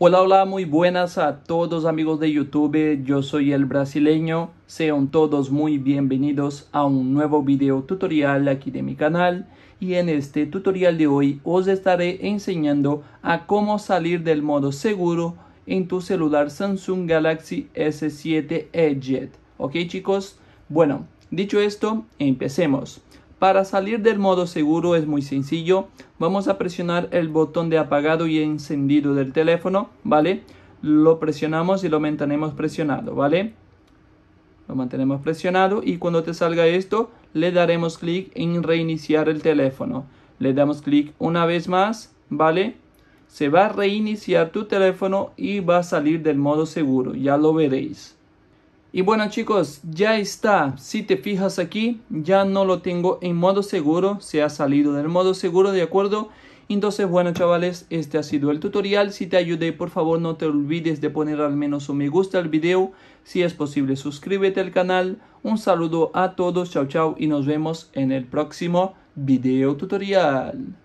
Hola, hola, muy buenas a todos amigos de YouTube, yo soy el brasileño, sean todos muy bienvenidos a un nuevo video tutorial aquí de mi canal y en este tutorial de hoy os estaré enseñando a cómo salir del modo seguro en tu celular Samsung Galaxy S7 Edge. ¿Ok chicos? Bueno, dicho esto, empecemos. Para salir del modo seguro es muy sencillo. Vamos a presionar el botón de apagado y encendido del teléfono, ¿vale? Lo presionamos y lo mantenemos presionado, ¿vale? Lo mantenemos presionado y cuando te salga esto, le daremos clic en reiniciar el teléfono. Le damos clic una vez más, ¿vale? Se va a reiniciar tu teléfono y va a salir del modo seguro, ya lo veréis. Y bueno chicos, ya está. Si te fijas aquí, ya no lo tengo en modo seguro. Se ha salido del modo seguro, ¿de acuerdo? Entonces, bueno chavales, este ha sido el tutorial. Si te ayudé, por favor no te olvides de poner al menos un me gusta al video. Si es posible, suscríbete al canal. Un saludo a todos, chao chao y nos vemos en el próximo video tutorial.